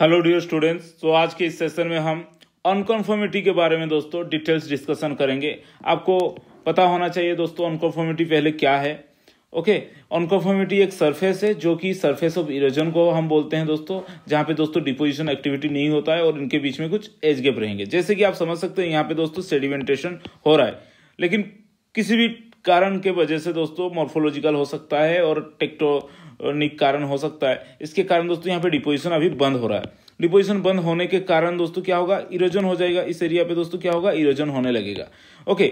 Hello dear students तो आज के इस सेशन में हम अनकन्फर्मिटी के बारे में दोस्तों डिटेल्स डिस्कशन करेंगे आपको पता होना चाहिए दोस्तों अनकन्फर्मिटी पहले क्या है ओके अनकन्फर्मिटी एक सरफेस है जो कि सरफेस ऑफ इरोजन को हम बोलते हैं दोस्तों जहाँ पे दोस्तों डिपोजिशन एक्टिविटी नहीं होता है और इनके बीच में कुछ एज गैप रहेंगे जैसे कि आप समझ सकते हैं यहाँ पे दोस्तों सेडिमेंटेशन हो रहा है लेकिन किसी भी कारण के वजह से दोस्तों मॉर्फोलॉजिकल हो सकता है और टेक्टो कारण हो सकता है इसके कारण दोस्तों यहाँ पे डिपोजिशन अभी बंद हो रहा है डिपोजिशन बंद होने के कारण दोस्तों क्या होगा इरोजन हो जाएगा इस एरिया पे दोस्तों क्या होगा इरोजन होने लगेगा ओके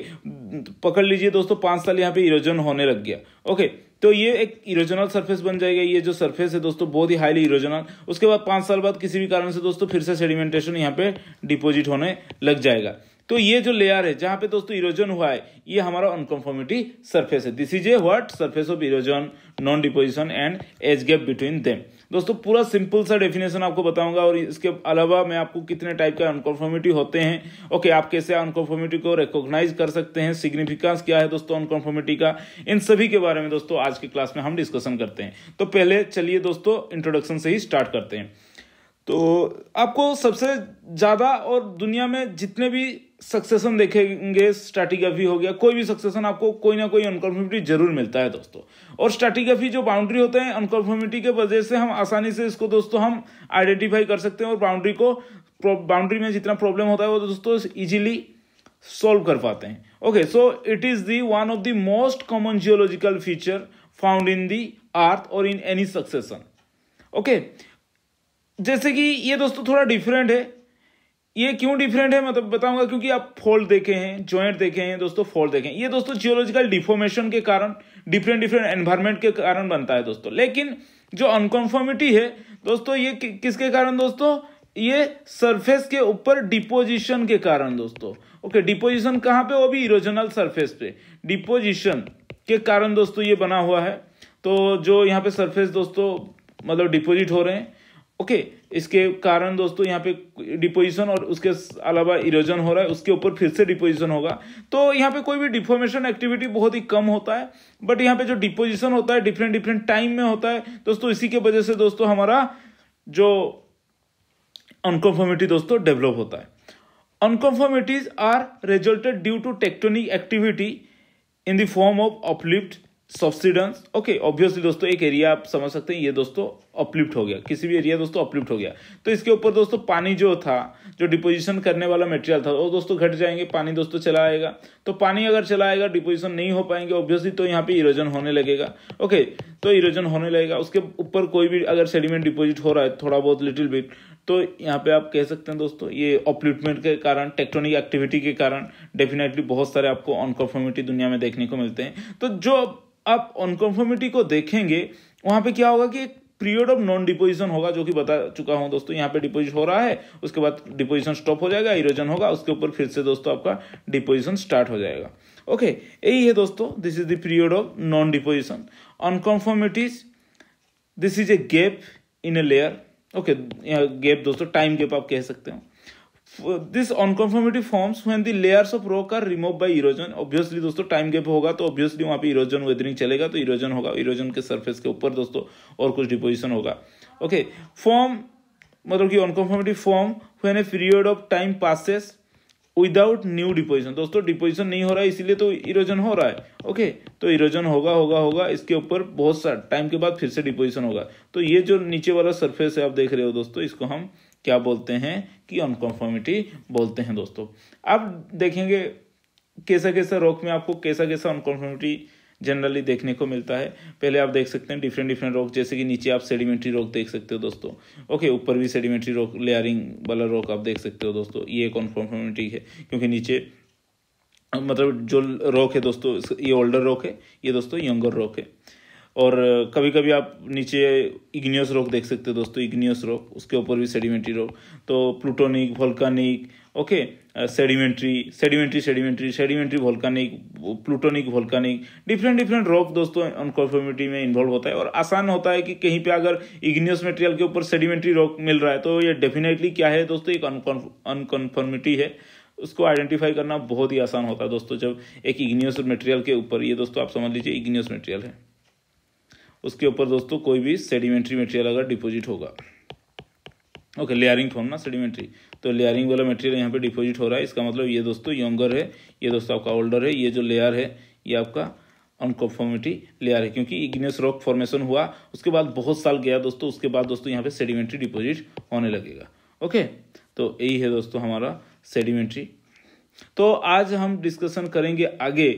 पकड़ लीजिए दोस्तों पांच साल यहाँ पे इरोजन होने लग गया ओके तो ये एक इरोजनल सरफेस बन जाएगा ये जो सरफेस है दोस्तों बहुत ही हाईली इरोजनल उसके बाद पांच साल बाद किसी भी कारण से दोस्तों फिर से सेडिमेंटेशन यहाँ पे डिपोजिट होने लग जाएगा तो ये जो लेयर है जहां पे दोस्तों इरोजन हुआ है ये हमारा अनकन्फर्मिटी सरफेस है this is a what surface of erosion non deposition and as gap between them दोस्तों पूरा सिंपल सा डेफिनेशन आपको बताऊंगा और इसके अलावा मैं आपको कितने टाइप का अनकन्फर्मिटी होते हैं ओके आप कैसे अनकन्फर्मिटी को रिकॉग्नाइज कर सकते हैं सिग्निफिकेंस क्या है दोस्तों अनकन्फर्मिटी का इन सभी के बारे में दोस्तों आज की क्लास में हम डिस्कशन करते हैं तो पहले चलिए दोस्तों इंट्रोडक्शन से ही स्टार्ट करते हैं तो आपको सबसे ज़्यादा और दुनिया में जितने भी सक्सेसन देखेंगे स्ट्रैटिग्राफी हो गया कोई भी सक्सेसन आपको कोई ना कोई अनकन्फर्मिटी जरूर मिलता है दोस्तों और स्ट्रैटिग्राफी जो बाउंड्री होते हैं अनकन्फर्मिटी के वजह से हम आसानी से इसको दोस्तों हम आइडेंटिफाई कर सकते हैं और बाउंड्री को बाउंड्री में जितना प्रॉब्लम होता है वो दोस्तों इजिली सॉल्व कर पाते हैं okay so it is the one of the most common geological feature found in the earth और इन एनी सक्सेसन ओके जैसे कि ये दोस्तों थोड़ा डिफरेंट है ये क्यों डिफरेंट है मैं तो बताऊंगा क्योंकि आप फोल्ड देखे हैं ज्वाइंट देखे हैं दोस्तों फोल्ड देखे हैं ये दोस्तों जियोलॉजिकल डिफॉर्मेशन के कारण डिफरेंट डिफरेंट एनवायरमेंट के कारण बनता है दोस्तों लेकिन जो अनकंफर्मिटी है दोस्तों ये कि, किसके कारण दोस्तों ये सरफेस के ऊपर डिपोजिशन के कारण दोस्तों ओके डिपोजिशन कहाँ पे वो भी इरोजनल सरफेस पे डिपोजिशन के कारण दोस्तों ये बना हुआ है तो जो यहाँ पे सरफेस दोस्तों मतलब डिपोजिट हो रहे हैं ओके इसके कारण दोस्तों यहाँ पे डिपोजिशन और उसके अलावा इरोजन हो रहा है उसके ऊपर फिर से डिपोजिशन होगा तो यहाँ पे कोई भी डिफॉर्मेशन एक्टिविटी बहुत ही कम होता है बट यहाँ पे जो डिपोजिशन होता है डिफरेंट डिफरेंट टाइम में होता है दोस्तों इसी के वजह से दोस्तों हमारा जो अनकन्फर्मिटी दोस्तों डेवलप होता है unconformities are resulted due to tectonic activity in the form of uplift subsidence okay obviously दोस्तों एक एरिया आप समझ सकते हैं ये दोस्तों अपलिफ्ट हो गया किसी भी एरिया दोस्तों अपलिफ्ट हो गया तो इसके ऊपर दोस्तों पानी जो था जो डिपोजिशन करने वाला मटेरियल था वो दोस्तों घट जाएंगे पानी दोस्तों चला आएगा तो पानी अगर चला आएगा डिपोजिशन नहीं हो पाएंगे ऑब्वियसली तो यहाँ पे इरोजन होने लगेगा ओके तो इरोजन होने लगेगा उसके ऊपर कोई भी अगर सेडिमेंट डिपोजिट हो रहा है थोड़ा बहुत लिटिल बिट तो यहाँ पे आप कह सकते हैं दोस्तों ये अपलिफ्टमेंट के कारण टेक्ट्रॉनिक एक्टिविटी के कारण डेफिनेटली बहुत सारे आपको अनकन्फर्मिटी दुनिया में देखने को मिलते हैं तो जो आप अनकन्फर्मिटी को देखेंगे वहाँ पे क्या होगा कि एक पीरियड ऑफ नॉन डिपोजिशन होगा जो कि बता चुका हूं दोस्तों यहां पे डिपोजिट हो रहा है उसके बाद डिपोजिशन स्टॉप हो जाएगा इरोजन होगा उसके ऊपर फिर से दोस्तों आपका डिपोजिशन स्टार्ट हो जाएगा ओके यही है दोस्तों this is the period of non deposition unconformities this is a gap in a layer okay gap दोस्तों टाइम गैप आप कह सकते हैं this unconformity forms when the layers of rock are remove by erosion obviously दोस्तों time gap होगा तो obviously वहां पे इरोजन वेदरिंग चलेगा तो इरोजन होगा इरोजन के सरफेस के ऊपर दोस्तों और कुछ डिपोजिशन होगा ओके फॉर्म मतलब कि unconformity form when a period of time passes without new deposition दोस्तों डिपोजिशन नहीं हो रहा है इसीलिए तो इरोजन हो रहा है ओके तो इरोजन होगा होगा होगा इसके ऊपर बहुत सारा टाइम के बाद फिर से डिपोजिशन होगा तो ये जो नीचे वाला सरफेस है आप देख रहे हो दोस्तों इसको हम क्या बोलते हैं कि अनकॉन्फॉर्मिटी बोलते हैं दोस्तों अब देखेंगे कैसा कैसा रोग में आपको कैसा कैसा अनकॉन्फॉर्मिटी जनरली देखने को मिलता है पहले आप देख सकते हैं डिफरेंट डिफरेंट रोग जैसे कि नीचे आप सेडिमेंट्री रोग देख सकते हो दोस्तों ओके ऊपर भी सेडिमेंट्री रोग लेयरिंग वाला रोग आप देख सकते हो दोस्तों ये एक अनकॉन्फर्मिटी है क्योंकि नीचे मतलब जो रोक है दोस्तों ये ओल्डर रोक है ये दोस्तों यंगर रोक है और कभी कभी आप नीचे इग्नियस रॉक देख सकते हो दोस्तों इग्नियस रॉक उसके ऊपर भी सेडिमेंट्री रॉक तो plutonic volcanic okay sedimentary sedimentary sedimentary sedimentary volcanic plutonic volcanic different different rock दोस्तों अनकॉन्फर्मिटी में इन्वॉल्व होता है और आसान होता है कि कहीं पे अगर इग्नियस मटेरियल के ऊपर सेडिमेंट्री रॉक मिल रहा है तो ये डेफिनेटली क्या है दोस्तों एक अनकॉन्फर्मिटी है उसको आइडेंटिफाई करना बहुत ही आसान होता है दोस्तों जब एक इग्नियस मटेरियल के ऊपर ये दोस्तों आप समझ लीजिए इग्नियस मटेरियल है उसके ऊपर दोस्तों कोई भी सेडिमेंट्री मटेरियल अगर डिपोजिट होगा ओके लेयरिंग फॉर्म ना सेडिमेंट्री तो लेयरिंग वाला मटेरियल यहाँ पे डिपोजिट हो रहा है इसका मतलब ये दोस्तों यंगर है ये दोस्तों आपका ओल्डर है ये जो लेयर है ये आपका अनकन्फॉर्मिटी लेयर है क्योंकि इग्नियस रॉक फॉर्मेशन हुआ उसके बाद बहुत साल गया दोस्तों उसके बाद दोस्तों यहाँ पे सेडिमेंट्री डिपोजिट होने लगेगा ओके तो यही है दोस्तों हमारा सेडिमेंट्री तो आज हम डिस्कशन करेंगे आगे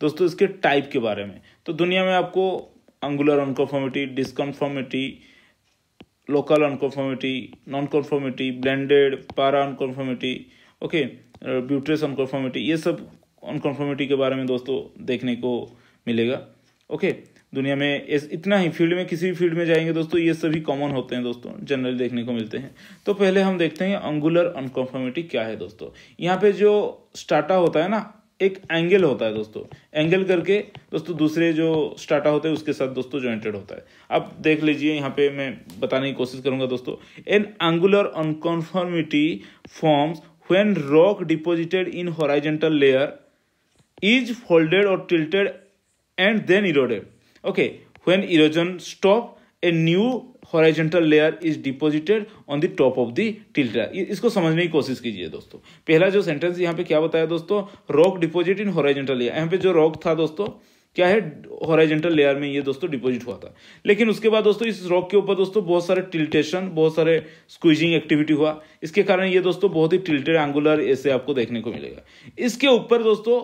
दोस्तों इसके टाइप के बारे में तो दुनिया में आपको angular unconformity, disconformity, local unconformity, non-conformity, blended, para unconformity, okay buttress unconformity ये सब अनकन्फर्मिटी के बारे में दोस्तों देखने को मिलेगा ओके okay, दुनिया में इस इतना ही फील्ड में किसी भी फील्ड में जाएंगे दोस्तों ये सभी कॉमन होते हैं दोस्तों जनरली देखने को मिलते हैं तो पहले हम देखते हैं अंगुलर अनकन्फर्मिटी क्या है दोस्तों यहाँ पे जो स्टाटा होता है ना एक एंगल होता है दोस्तों एंगल करके दोस्तों दूसरे जो स्टाटा होते हैं उसके साथ दोस्तों ज्वाइंटेड होता है आप देख लीजिए यहाँ पे मैं बताने की कोशिश करूंगा दोस्तों an angular unconformity forms when rock deposited in horizontal layer is folded और tilted and then eroded okay when erosion stop a new horizontal layer is deposited on the top of the tilted इसको समझने की कोशिश कीजिए दोस्तों पहला जो sentence यहाँ पे क्या बताया दोस्तों rock deposit in horizontal layer यहाँ पे जो रॉक था दोस्तों क्या है हॉराइजेंटल लेयर में ये दोस्तों डिपॉजिट हुआ था लेकिन उसके बाद दोस्तों इस रॉक के ऊपर दोस्तों बहुत सारे टिल्टेशन बहुत सारे स्क्विजिंग एक्टिविटी हुआ इसके कारण ये दोस्तों बहुत ही टिल्टेड एंगुलर ऐसे आपको देखने को मिलेगा इसके ऊपर दोस्तों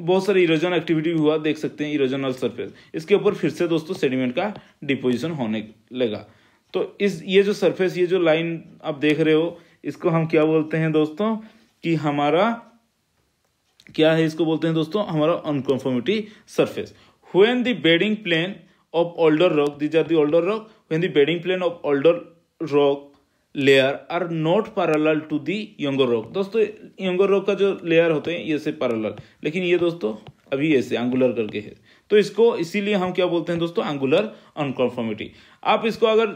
बहुत सारे इरोजन एक्टिविटी हुआ देख सकते हैं इरोजनल सरफेस इसके ऊपर फिर से दोस्तों सेडिमेंट का डिपोजिशन होने लगा तो इस ये जो सरफेस ये जो लाइन आप देख रहे हो इसको हम क्या बोलते हैं दोस्तों कि हमारा क्या है इसको बोलते हैं दोस्तों हमारा unconformity surface when the bedding plane of older rock these are older rock when the bedding plane of older rock layer are not parallel to the younger rock दोस्तों यंगर रॉक का जो लेयर होते हैं ये से parallel लेकिन ये दोस्तों अभी ऐसे एंगुलर करके है तो इसको इसीलिए हम क्या बोलते हैं दोस्तों एंगुलर अनकॉन्फॉर्मिटी आप इसको अगर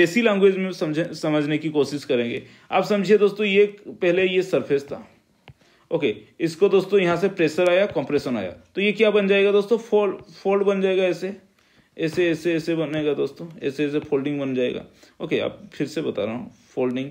देसी लैंग्वेज में समझ समझने की कोशिश करेंगे आप समझिए दोस्तों ये पहले ये सरफेस था ओके इसको दोस्तों यहाँ से प्रेशर आया कंप्रेशन आया तो ये क्या बन जाएगा दोस्तों फोल्ड फोल्ड बन जाएगा ऐसे ऐसे ऐसे ऐसे बनेगा दोस्तों ऐसे ऐसे फोल्डिंग बन जाएगा ओके आप फिर से बता रहा हूँ फोल्डिंग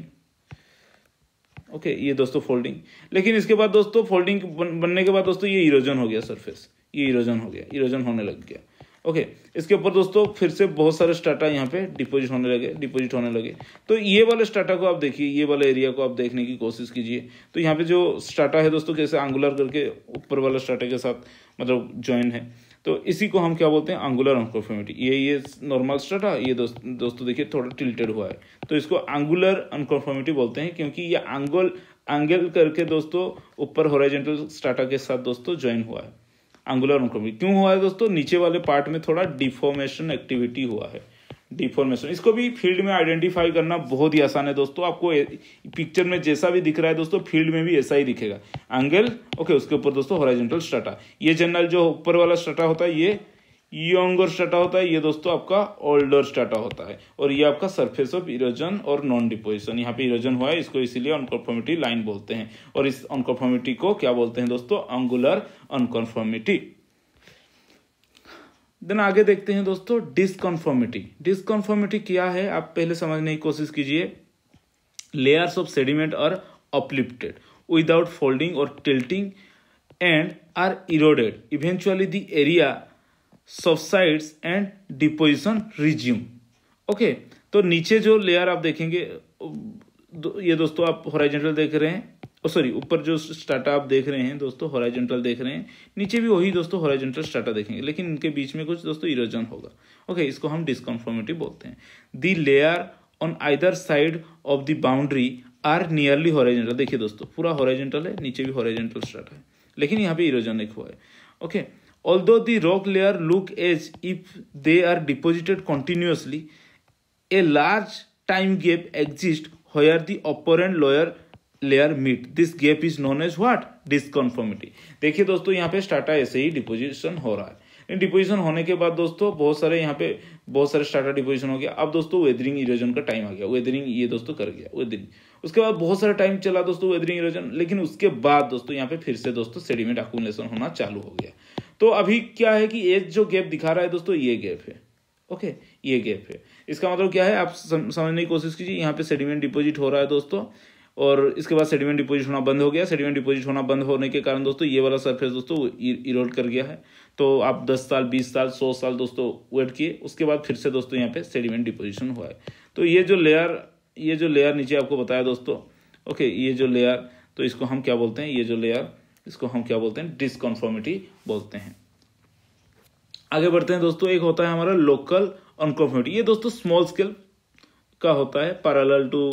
ओके ये दोस्तों फोल्डिंग लेकिन इसके बाद दोस्तों फोल्डिंग बन, बनने के बाद दोस्तों ये इरोजन हो गया सरफेस ये इरोजन हो गया इरोजन होने लग गया ओके इसके ऊपर दोस्तों फिर से बहुत सारे स्टाटा यहाँ पे डिपॉजिट होने लगे डिपॉजिट होने लगे तो ये वाले स्टाटा को आप देखिए ये वाला एरिया को आप देखने की कोशिश कीजिए तो यहाँ पे जो स्टाटा है दोस्तों कैसे आंगुलर करके ऊपर वाला स्टाटा के साथ मतलब ज्वाइन है तो इसी को हम क्या बोलते हैं आंगुलर अनकॉन्फर्मिटी ये ये नॉर्मल स्टाटा ये दोस्त, दोस्तों देखिए थोड़ा टिल्टेड हुआ है तो इसको आंगुलर अनकॉन्फर्मिटी बोलते हैं क्योंकि ये आंगुल एंगल करके दोस्तों ऊपर होराइजेंटल स्टाटा के साथ दोस्तों ज्वाइन हुआ है एंगुलर अनुक्रमिक क्यों हुआ है दोस्तों नीचे वाले पार्ट में थोड़ा डिफॉर्मेशन एक्टिविटी हुआ है डिफॉर्मेशन इसको भी फील्ड में आइडेंटिफाई करना बहुत ही आसान है दोस्तों आपको पिक्चर में जैसा भी दिख रहा है दोस्तों फील्ड में भी ऐसा ही दिखेगा एंगल ओके उसके ऊपर दोस्तों हॉराइजेंटल स्टाटा ये जनरल जो ऊपर वाला स्टाटा होता है ये यंगर स्टाटा होता है ये दोस्तों आपका ओल्डर स्टाटा होता है और ये आपका सरफेस ऑफ इरोजन और नॉन डिपोजिशन यहाँ पे इरोजन हुआ है इसको इसीलिए अनकन्फर्मिटी लाइन बोलते हैं और इस अनकन्फर्मिटी को क्या बोलते हैं दोस्तों अंगुलर अनकन्फर्मिटी देन आगे देखते हैं दोस्तों डिसकन्फर्मिटी डिसकन्फर्मिटी क्या है आप पहले समझने की कोशिश कीजिए layers of sediment are uplifted without folding और tilting and are eroded eventually the area subsides and deposition resume okay तो नीचे जो लेयर आप देखेंगे ये दोस्तों आप हॉराइजेंटल देख रहे हैं सॉरी ऊपर जो स्टाटा आप देख रहे हैं दोस्तों हॉराइजेंटल देख रहे हैं नीचे भी वही दोस्तों हॉराइजेंटल स्टाटा देखेंगे लेकिन इनके बीच में कुछ दोस्तों इरोजन होगा ओके इसको हम डिसकन्फॉर्मिटी बोलते हैं the layer on either side of the boundary are nearly horizontal देखिए दोस्तों पूरा हॉराइजेंटल है नीचे भी हॉराइजेंटल स्टाटा है लेकिन यहाँ पे इरोजन एक हुआ है okay okay, Although the rock layer look as if they are deposited continuously, a large time gap exists where the upper and lower layer meet this gap is known as what disconformity देखिए दोस्तों यहाँ पे strata ऐसे ही deposition हो रहा है deposition होने के बाद दोस्तों बहुत सारे यहाँ पे बहुत सारे स्टाटा डिपोजिशन हो गया अब दोस्तों वेदरिंग इरोजन का टाइम आ गया वेदरिंग ये दोस्तों कर गया वेदरिंग उसके बाद बहुत सारा टाइम चला दोस्तों वेदरिंग इरोजन लेकिन उसके बाद दोस्तों यहाँ पे फिर से दोस्तों सेडिमेंट अकुमुलेशन होना चालू हो गया तो अभी क्या है कि एज जो गैप दिखा रहा है दोस्तों ये गैप है ओके ये गैप है इसका मतलब क्या है आप समझने की कोशिश कीजिए यहाँ पे सेडिमेंट डिपोजिट हो रहा है दोस्तों और इसके बाद सेडिमेंट डिपोजिट होना बंद हो गया सेडिमेंट डिपोजिट होना बंद होने के कारण दोस्तों ये वाला सरफेस दोस्तों इरोड e-, कर गया है तो आप 10 साल 20 साल 100 साल दोस्तों वेट किए उसके बाद फिर से दोस्तों यहाँ पे सेडिमेंट डिपोजिशन हुआ है तो ये जो लेयर ये जो लेयर नीचे आपको बताया दोस्तों ओके ये जो लेयर तो इसको हम क्या बोलते हैं ये जो लेयर इसको हम क्या बोलते हैं डिसकॉन्फॉर्मिटी बोलते हैं आगे बढ़ते हैं दोस्तों एक होता है हमारा लोकल अनकॉन्फॉर्मिटी ये दोस्तों स्मॉल स्केल का होता है पैरेलल टू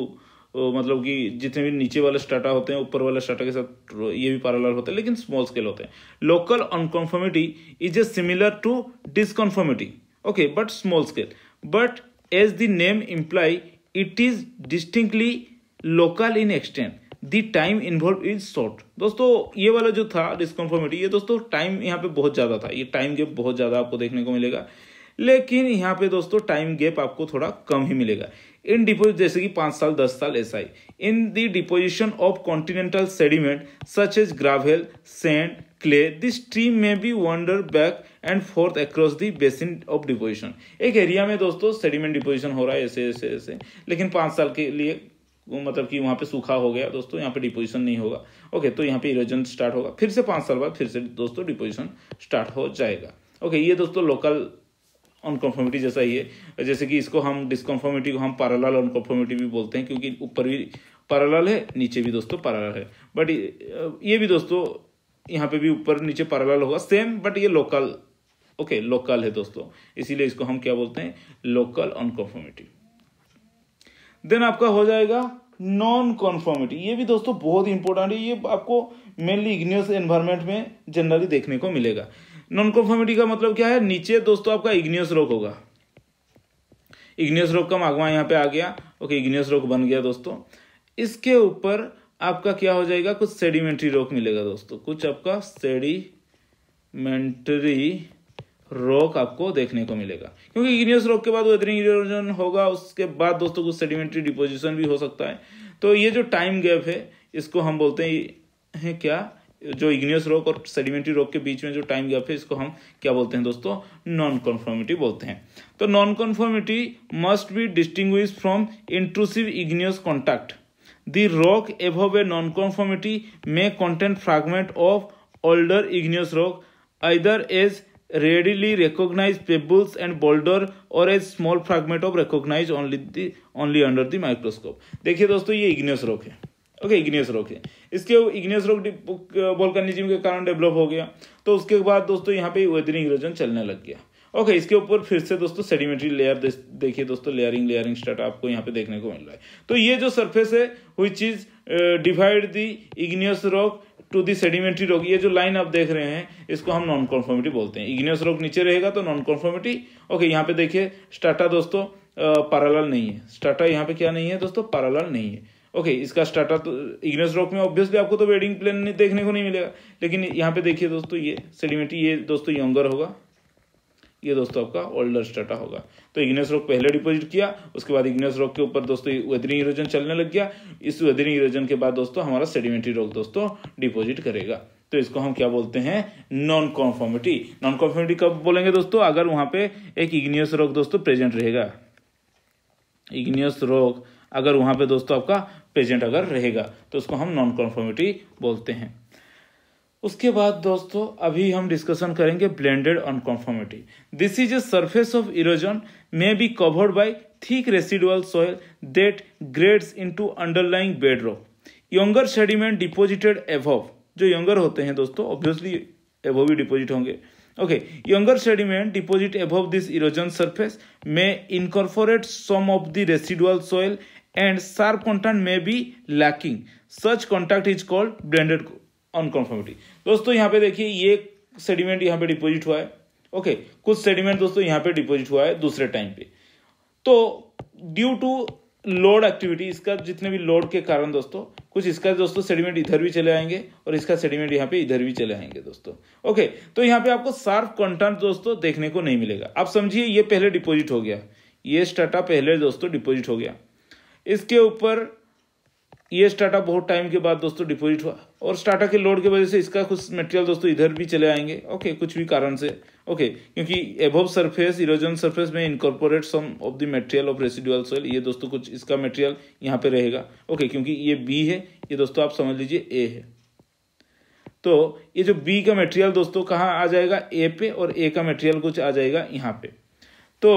मतलब कि जितने भी नीचे वाले स्टाटा होते हैं ऊपर वाले स्टाटा के साथ ये भी पैरेलल होते हैं लेकिन स्मॉल स्केल होते हैं local unconformity is a similar to disconformity okay but small scale but as the name imply it is distinctly local in extent the time involve is short दोस्तों ये वाला जो था डिसकन्फॉर्मिटी ये दोस्तों टाइम यहाँ पे बहुत ज़्यादा था ये टाइम गैप बहुत ज़्यादा आपको देखने को मिलेगा लेकिन यहाँ पे दोस्तों टाइम गैप आपको थोड़ा कम ही मिलेगा इन डिपोजिट जैसे कि पांच साल दस साल ऐसा ही in the deposition of continental sediment such as gravel sand clay this stream में be wander back and forth across the basin of deposition एक एरिया में दोस्तों सेडिमेंट डिपोजिशन हो रहा है ऐसे ऐसे ऐसे लेकिन पांच साल के लिए मतलब कि वहाँ पे सूखा हो गया दोस्तों यहाँ पे डिपोजिशन नहीं होगा ओके तो यहाँ पे इरोजन स्टार्ट होगा फिर से पाँच साल बाद फिर से दोस्तों डिपोजिशन स्टार्ट हो जाएगा ओके ये दोस्तों लोकल अनकन्फर्मिटी जैसा ही है जैसे कि इसको हम डिसकन्फर्मिटी को हम पैरल अनकन्फर्मिटी भी बोलते हैं क्योंकि ऊपर भी पैरल है नीचे भी दोस्तों पैरल है बट ये भी दोस्तों यहाँ पे भी ऊपर नीचे पैरल होगा सेम बट ये लोकल ओके लोकल है दोस्तों इसीलिए इसको हम क्या बोलते हैं लोकल अनकन्फर्मिटी देन आपका हो जाएगा नॉन कॉन्फॉर्मिटी ये भी दोस्तों बहुत इंपॉर्टेंट है ये आपको मेनली इग्नियस एनवायरमेंट में जनरली देखने को मिलेगा नॉन कॉन्फॉर्मिटी का मतलब क्या है नीचे दोस्तों आपका इग्नियस रोक होगा इग्नियस रोग का मागवा यहाँ पे आ गया ओके इग्नियस रोग बन गया दोस्तों इसके ऊपर आपका क्या हो जाएगा कुछ सेडिमेंट्री रोक मिलेगा दोस्तों कुछ आपका सेडिमेंट्री रॉक आपको देखने को मिलेगा क्योंकि इग्नियस रॉक के बाद वेदरिंग इरोजन होगा उसके बाद दोस्तों कुछ सेडिमेंट्री डिपोजिशन भी हो सकता है तो ये जो टाइम गैप है इसको हम बोलते हैं है क्या जो इग्नियस रॉक और सेडिमेंट्री रॉक के बीच में जो टाइम गैप है इसको हम क्या बोलते हैं दोस्तों नॉन कॉन्फॉर्मिटी बोलते हैं तो non conformity must be distinguished from intrusive igneous contact the rock above a non conformity may content fragment of older igneous rock either as readily recognize pebbles and boulder or a small fragment of recognize only the only under the microscope देखिए दोस्तों ये igneous rock है okay igneous rock है इसके igneous rock वोल्कानिज्म के कारण develop हो गया तो उसके बाद दोस्तों यहाँ पे वेदरिंग इरोजन चलने लग गया ओके okay, इसके ऊपर फिर से दोस्तों सेडिमेंट्री लेयर देखिए दोस्तों लेयरिंग लेयरिंग स्टार्ट आपको यहाँ पे देखने को मिल रहा है तो ये जो सरफेस है हुई चीज divide the igneous rock to the sedimentary rock ये जो लाइन आप देख रहे हैं इसको हम नॉन कॉन्फॉर्मिटी बोलते हैं इग्नियस रॉक नीचे रहेगा तो नॉन कॉन्फॉर्मिटी ओके यहाँ पे देखिए स्टाटा दोस्तों पैरेलल नहीं है स्टाटा यहाँ पे क्या नहीं है दोस्तों पैरेलल नहीं है ओके इसका स्टाटा तो इग्नेस रॉक में ऑब्वियसली आपको तो वेडिंग प्लेन देखने को नहीं मिलेगा लेकिन यहाँ पे देखिए दोस्तों ये सेडिमेंट्री ये दोस्तों यंगर होगा ये दोस्तों आपका ओल्डर स्टाटा होगा तो इग्नेस रॉक पहले डिपॉजिट किया उसके बाद इग्नेस रॉक के ऊपर दोस्तों वेदरिंग इरोजन चलने लग गया इस वेदरिंग इरोजन के बाद दोस्तों हमारा सेडिमेंट्री रॉक दोस्तों डिपॉजिट करेगा तो इसको हम क्या बोलते हैं नॉन कॉन्फॉर्मिटी नॉन कॉन्फॉर्मिटी कब बोलेंगे दोस्तों अगर वहां पे एक इग्नियस रोग दोस्तों प्रेजेंट रहेगा इग्नियस रोग अगर वहां पे दोस्तों आपका प्रेजेंट अगर रहेगा तो उसको हम नॉन कॉन्फॉर्मिटी बोलते हैं उसके बाद दोस्तों अभी हम डिस्कशन करेंगे blended unconformity this is a surface of erosion may be covered by thick residual soil that grades into underlying bed rock younger sediment deposited above जो यंगर होते हैं दोस्तों ऑब्वियसली एवोव भी डिपोजिट होंगे okay younger sediment deposit above this erosion surface may incorporate some of the residual soil and sharp contact may be lacking such contact is called blended unconformity दोस्तों यहाँ पे देखिए ये सेडिमेंट यहाँ पे डिपोजिट हुआ है ओके कुछ सेडिमेंट दोस्तों यहाँ पे डिपोजिट हुआ है दूसरे टाइम पे तो ड्यू टू लोड एक्टिविटी इसका जितने भी लोड के कारण दोस्तों कुछ इसका दोस्तों सेडिमेंट इधर भी चले आएंगे और इसका सेडिमेंट यहाँ पे इधर भी चले आएंगे दोस्तों ओके तो यहाँ पे आपको सार्फ कंटेंट दोस्तों देखने को नहीं मिलेगा आप समझिए ये पहले डिपोजिट हो गया ये स्टाटा पहले दोस्तों डिपोजिट हो गया इसके ऊपर ये स्टाटा बहुत टाइम के बाद दोस्तों डिपोजिट हुआ और स्टाटा के लोड के वजह से इसका कुछ मटेरियल दोस्तों इधर भी चले आएंगे ओके कुछ भी कारण से ओके क्योंकि एबव सरफेस इरोजन सरफेस में incorporate some of the material of residual soil ये दोस्तों कुछ इसका मटेरियल यहाँ पे रहेगा ओके क्योंकि ये बी है ये दोस्तों आप समझ लीजिए ए है तो ये जो बी का मेटेरियल दोस्तों कहाँ आ जाएगा ए पे और ए का मेटेरियल कुछ आ जाएगा यहाँ पे तो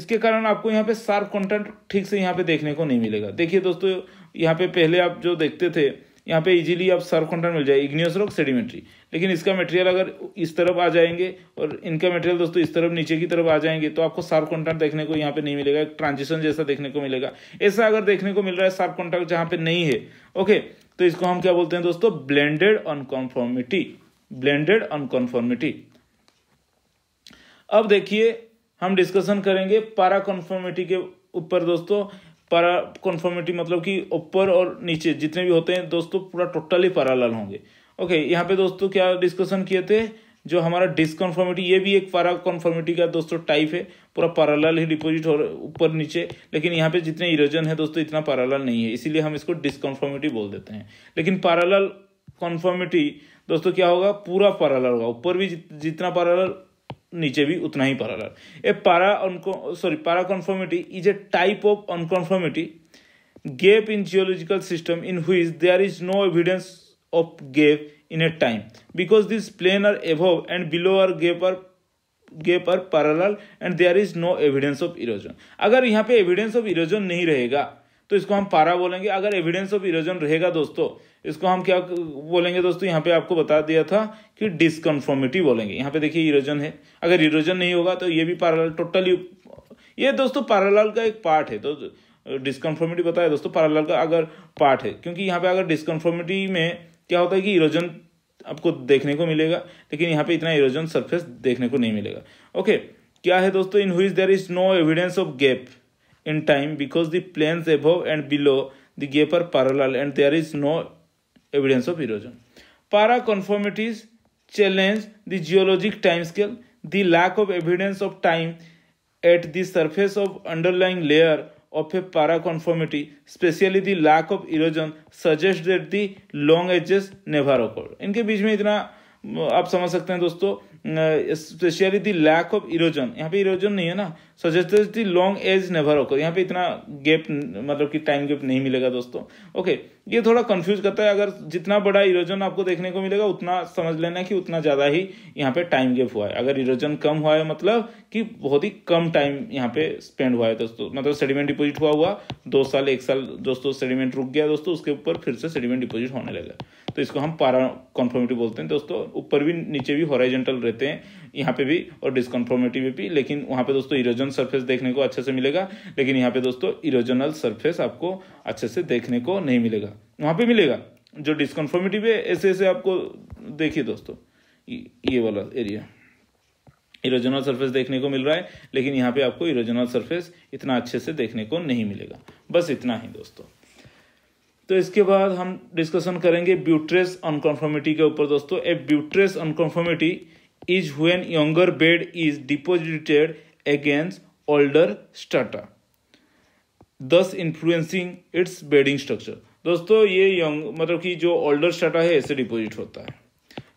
इसके कारण आपको यहाँ पे सार्फ कंटेंट ठीक से यहाँ पे देखने को नहीं मिलेगा देखिए दोस्तों यहाँ पे पहले आप जो देखते थे यहाँ पे इजीली आप सर्फ कंटेंट मिल जाए इग्नियस रॉक सेडिमेंट्री लेकिन इसका मटेरियल अगर इस तरफ आ जाएंगे और इनका मटेरियल दोस्तों इस तरफ नीचे की तरफ आ जाएंगे तो आपको सार्फ कंटेंट देखने को यहाँ पे नहीं मिलेगा एक ट्रांजिशन जैसा देखने को मिलेगा ऐसा अगर देखने को मिल रहा है सार्क कंटेंट जहाँ पे नहीं है ओके तो इसको हम क्या बोलते हैं दोस्तों ब्लेंडेड अनकॉन्फॉर्मिटी ब्लेंडेड अनकॉन्फॉर्मिटी अब देखिए हम डिस्कशन करेंगे पारा कॉन्फॉर्मिटी के ऊपर दोस्तों पारा कॉन्फॉर्मिटी मतलब कि ऊपर और नीचे जितने भी होते हैं दोस्तों पूरा टोटली पैरालल होंगे ओके यहाँ पे दोस्तों क्या डिस्कशन किए थे जो हमारा डिसकन्फर्मिटी ये भी एक पारा कन्फर्मिटी का दोस्तों टाइप है पूरा पैरालल ही डिपोजिट हो ऊपर नीचे लेकिन यहाँ पे जितने इरोजन है दोस्तों इतना पैरालल नहीं है इसीलिए हम इसको डिसकन्फर्मिटी बोल देते हैं लेकिन पैरालल कन्फर्मिटी दोस्तों क्या होगा पूरा पैरालल होगा ऊपर भी जितना पैरालल नीचे भी उतना ही पैरेलल ए पारा अनको sorry paraconformity is a type of unconformity gap in geological system in which there is no evidence of gap in a time because this plane are above and below are gap are gap are parallel and there is no evidence of erosion अगर यहाँ पे evidence of erosion नहीं रहेगा तो इसको हम पारा बोलेंगे अगर एविडेंस ऑफ इरोजन रहेगा दोस्तों इसको हम क्या बोलेंगे दोस्तों यहाँ पे आपको बता दिया था कि डिसकन्फॉर्मिटी बोलेंगे यहाँ पे देखिए इरोजन है अगर इरोजन नहीं होगा तो ये भी पैरेलल टोटली ये दोस्तों पैरेलल का एक पार्ट है तो डिसकन्फॉर्मिटी बताया दोस्तों पैरेलल का अगर पार्ट है क्योंकि यहाँ पे अगर डिसकन्फॉर्मिटी में क्या होता है कि इरोजन आपको देखने को मिलेगा लेकिन यहाँ पे इतना इरोजन सरफेस देखने को नहीं मिलेगा ओके क्या है दोस्तों in which there is no evidence of gap in time because the planes above and below the gap are parallel and there is no evidence of erosion. para conformities challenge the geologic time scale The lack of evidence of time at the surface of underlying layer of a para conformity especially the lack of erosion, suggests that the long edges never occurred. inke beech mein itna आप समझ सकते हैं दोस्तों specially the lack of erosion यहाँ पे erosion नहीं है ना suggest the long as never होकर यहाँ पे इतना गैप मतलब कि टाइम गैप नहीं मिलेगा दोस्तों ओके ये थोड़ा कंफ्यूज करता है अगर जितना बड़ा इरोजन आपको देखने को मिलेगा उतना समझ लेना कि उतना ज़्यादा ही यहाँ पे टाइम गैप हुआ है अगर इरोजन कम हुआ है मतलब कि बहुत ही कम टाइम यहाँ पे स्पेंड हुआ है दोस्तों मतलब सेडिमेंट डिपोजिट हुआ हुआ दो साल एक साल दोस्तों सेडिमेंट रुक गया दोस्तों उसके ऊपर फिर से सेडिमेंट डिपोजिट होने लगा तो इसको हम पारा कॉन्फॉर्मिटी बोलते हैं दोस्तों ऊपर भी नीचे भी हॉराइजेंटल रहते हैं यहाँ पे भी और डिसकॉन्फॉर्मिटी में भी लेकिन वहाँ पे दोस्तों इरोजन सरफेस देखने को अच्छे से मिलेगा लेकिन यहाँ पे दोस्तों इरोजनल सरफेस आपको अच्छे से देखने को नहीं मिलेगा वहाँ पे मिलेगा जो डिसकॉन्फॉर्मिटी है ऐसे ऐसे आपको देखिए दोस्तों ये वाला एरिया इरोजनल सरफेस देखने को मिल रहा है लेकिन यहाँ पे आपको इरोजनल सरफेस इतना अच्छे से देखने को नहीं मिलेगा बस इतना ही दोस्तों तो इसके बाद हम डिस्कशन करेंगे ब्यूट्रेस अनकन्फर्मिटी के ऊपर दोस्तों a buttress unconformity is when younger bed is deposited against older strata thus influencing its bedding structure दोस्तों ये यंग मतलब कि जो ओल्डर स्टाटा है ऐसे डिपोजिट होता है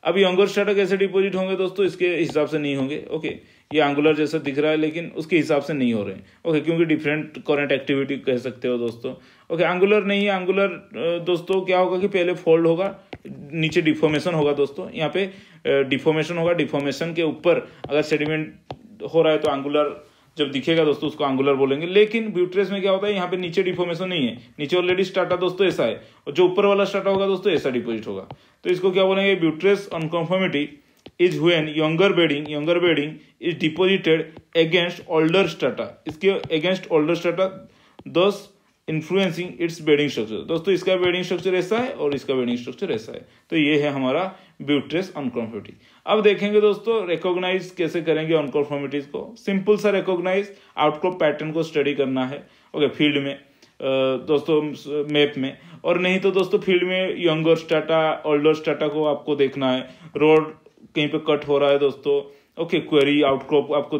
अब यंगर स्टाटा कैसे डिपोजिट होंगे दोस्तों इसके हिसाब से नहीं होंगे ओके ये एंगुलर जैसा दिख रहा है लेकिन उसके हिसाब से नहीं हो रहे हैं ओके क्योंकि डिफरेंट करंट एक्टिविटी कह सकते हो दोस्तों ओके एंगुलर नहीं है एंगुलर दोस्तों क्या होगा कि पहले फोल्ड होगा नीचे डिफॉर्मेशन होगा दोस्तों यहाँ पे डिफॉर्मेशन होगा डिफॉर्मेशन के ऊपर अगर सेडिमेंट हो रहा है तो एंगुलर जब दिखेगा दोस्तों उसको एंगुलर बोलेंगे लेकिन ब्यूट्रेस में क्या होता है यहाँ पे नीचे डिफॉर्मेशन नहीं है नीचे ऑलरेडी स्टार्टा दोस्तों ऐसा है और जो ऊपर वाला स्टार्टा होगा दोस्तों ऐसा डिपोजिट होगा तो इसको क्या बोलेंगे buttress unconformity is when younger bedding younger bedding is deposited against older strata इसके against older strata thus influencing its bedding structure दोस्तों इसका बेडिंग स्ट्रक्चर ऐसा है और इसका बेडिंग स्ट्रक्चर ऐसा है तो ये है हमारा ब्यूट्रेस अनकॉन्फर्मिटी अब देखेंगे दोस्तों रिकॉग्नाइज कैसे करेंगे अनकॉन्फर्मिटीज को सिंपल सा रिकॉग्नाइज आउटक्रॉप पैटर्न को स्टडी करना है ओके फील्ड में दोस्तों मैप में और नहीं तो दोस्तों फील्ड में यंगर स्टाटा ओल्डर स्टाटा को आपको देखना है रोड कहीं पे कट हो रहा है दोस्तों ओके क्वेरी आउटक्रॉप आपको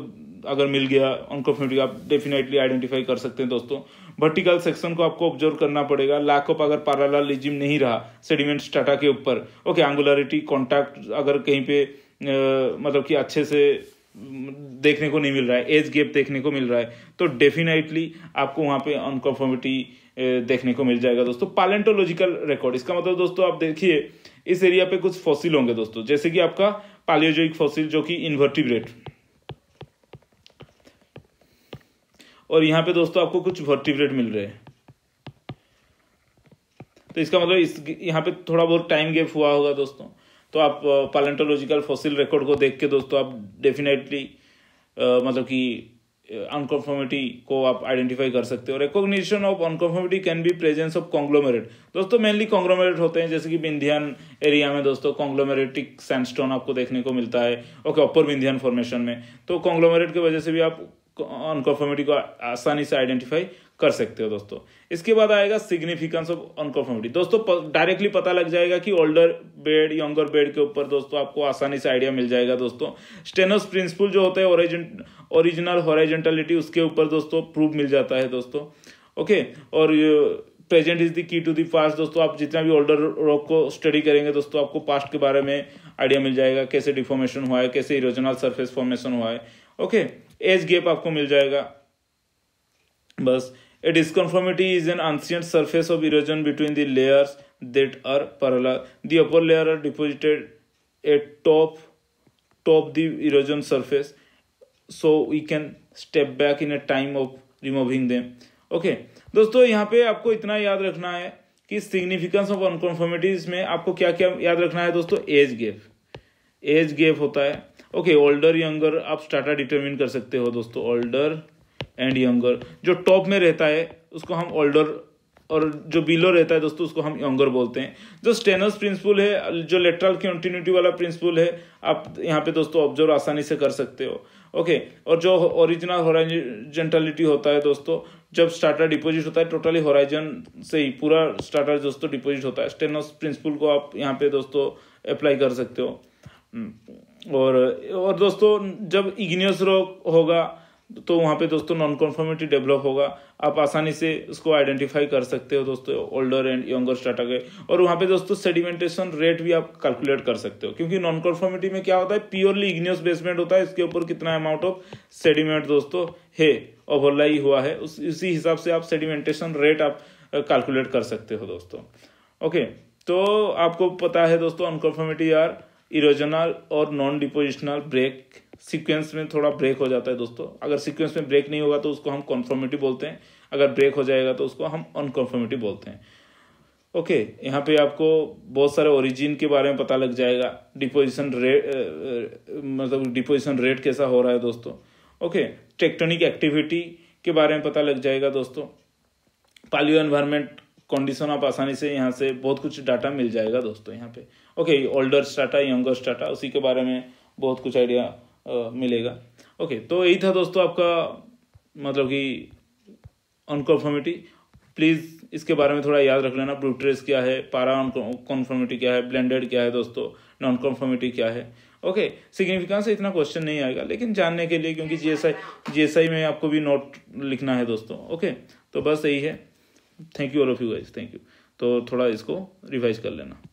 अगर मिल गया अनकम्फर्टेबिलिटी आप डेफिनेटली आइडेंटिफाई कर सकते हैं दोस्तों वर्टिकल सेक्शन को आपको ऑब्जर्व करना पड़ेगा लैक ऑफ अगर पैरालिजिम नहीं रहा सेडिमेंट स्टाटा के ऊपर ओके एंगुलरिटी कॉन्टैक्ट अगर कहीं पे मतलब कि अच्छे से देखने को नहीं मिल रहा है एज गेप देखने को मिल रहा है तो डेफिनेटली आपको वहाँ पे अनकन्फर्मिटी देखने को मिल जाएगा दोस्तों पैलेंटोलॉजिकल रिकॉर्ड इसका मतलब दोस्तों आप देखिए इस एरिया पे कुछ फॉसिल होंगे दोस्तों जैसे कि आपका पालियोजोइक फॉसिल जो कि इन्वर्टिब्रेट और यहाँ पे दोस्तों आपको कुछ वर्टिब्रेट मिल रहे हैं तो इसका मतलब इस यहाँ पे थोड़ा बहुत टाइम गेप हुआ होगा दोस्तों तो आप पैलेंटोलॉजिकल फॉसिल रिकॉर्ड को देख के दोस्तों आप डेफिनेटली मतलब कि अनकन्फर्मिटी को आप आइडेंटिफाई कर सकते हो recognition of unconformity can be presence of conglomerate दोस्तों मेनली कॉन्ग्लोमेरेट होते हैं जैसे कि बिंधियन एरिया में दोस्तों कॉन्ग्लोमेरेटिक सैंडस्टोन आपको देखने को मिलता है ओके अपर बिंधियन फॉर्मेशन में तो कॉन्ग्लोमेरेट की वजह से भी आप अनकन्फर्मिटी को आसानी से आइडेंटिफाई कर सकते हो दोस्तों इसके बाद आएगा सिग्निफिकेंस ऑफ अनकन्फर्मिटी दोस्तों डायरेक्टली पता लग जाएगा कि ओल्डर बेड यंगर बेड के ऊपर दोस्तों आपको आसानी से आइडिया मिल जाएगा दोस्तों स्टेनोस प्रिंसिपल जो होता है ओरिजिनल हॉरिजेंटलिटी उसके ऊपर दोस्तों प्रूफ मिल जाता है दोस्तों ओके और present is the key to the past दोस्तों आप जितना भी ओल्डर रॉक को स्टडी करेंगे दोस्तों आपको पास्ट के बारे में आइडिया मिल जाएगा कैसे डिफॉर्मेशन हुआ है कैसे इरोजनल सरफेस फॉर्मेशन हुआ है ओके okay? एज गेप आपको मिल जाएगा बस a disconformity is an ancient surface of erosion between the layers that are parallel the upper layer are deposited at top top the erosion surface so we can step back in a time of removing them okay दोस्तों यहाँ पे आपको इतना याद रखना है कि significance of अनकन्फर्मिटीज में आपको क्या क्या याद रखना है दोस्तों एज गेप एज गेप होता है ओके ओल्डर यंगर आप स्टाटा डिटरमिन कर सकते हो दोस्तों ओल्डर एंड यंगर जो टॉप में रहता है उसको हम ओल्डर और जो बिलो रहता है दोस्तों उसको हम यंगर बोलते हैं जो स्टेनस प्रिंसिपल है जो लेटरल कंटिन्यूटी वाला प्रिंसिपल है आप यहाँ पे दोस्तों ऑब्जर्व आसानी से कर सकते हो ओके और जो ओरिजिनल होराइजेंटलिटी होता है दोस्तों जब स्टार्टर डिपोजिट होता है टोटली होराइजन से ही पूरा स्टार्टर दोस्तों डिपोजिट होता है स्टेनस प्रिंसिपल को आप यहाँ पे दोस्तों अप्लाई कर सकते हो हम्म, और और दोस्तों जब इग्नियस रोग होगा तो वहाँ पे दोस्तों नॉन कॉन्फर्मिटी डेवलप होगा आप आसानी से उसको आइडेंटिफाई कर सकते हो दोस्तों ओल्डर एंड यंगर स्टार्टा के और वहाँ पे दोस्तों सेडिमेंटेशन रेट भी आप कैलकुलेट कर सकते हो क्योंकि नॉन कॉन्फर्मिटी में क्या होता है प्योरली इग्नियस बेसमेंट होता है इसके ऊपर कितना अमाउंट ऑफ सेडिमेंट दोस्तों है ओवरलाई हुआ है उस इसी हिसाब से आप सेडिमेंटेशन रेट आप कैलकुलेट कर सकते हो दोस्तों ओके तो आपको पता है दोस्तों अनकॉन्फॉर्मिटी आर इरोजनल और नॉन डिपोजिशनल ब्रेक सीक्वेंस में थोड़ा ब्रेक हो जाता है दोस्तों अगर सीक्वेंस में ब्रेक नहीं होगा तो उसको हम कॉन्फर्मिटी बोलते हैं अगर ब्रेक हो जाएगा तो उसको हम अनकॉन्फर्मिटी बोलते हैं ओके okay, यहाँ पे आपको बहुत सारे ओरिजिन के बारे में पता लग जाएगा डिपोजिशन रेट मतलब डिपोजिशन रेट कैसा हो रहा है दोस्तों ओके टेक्टोनिक एक्टिविटी के बारे में पता लग जाएगा दोस्तों पालियो एनवायरमेंट कंडीशन आप आसानी से यहाँ से बहुत कुछ डाटा मिल जाएगा दोस्तों यहाँ पे okay older strata younger strata उसी के बारे में बहुत कुछ आइडिया मिलेगा ओके तो यही था दोस्तों आपका मतलब कि अनकन्फर्मिटी प्लीज़ इसके बारे में थोड़ा याद रख लेना ब्रूट्रेस क्या है पारा कॉन्फर्मिटी क्या है ब्लेंडेड क्या है दोस्तों नॉन कॉन्फर्मिटी क्या है ओके सिग्निफिकेंस से इतना क्वेश्चन नहीं आएगा लेकिन जानने के लिए क्योंकि जीएसआई जीएसआई में आपको भी नोट लिखना है दोस्तों ओके तो बस यही है thank you all of you guys thank you तो थोड़ा इसको रिवाइज कर लेना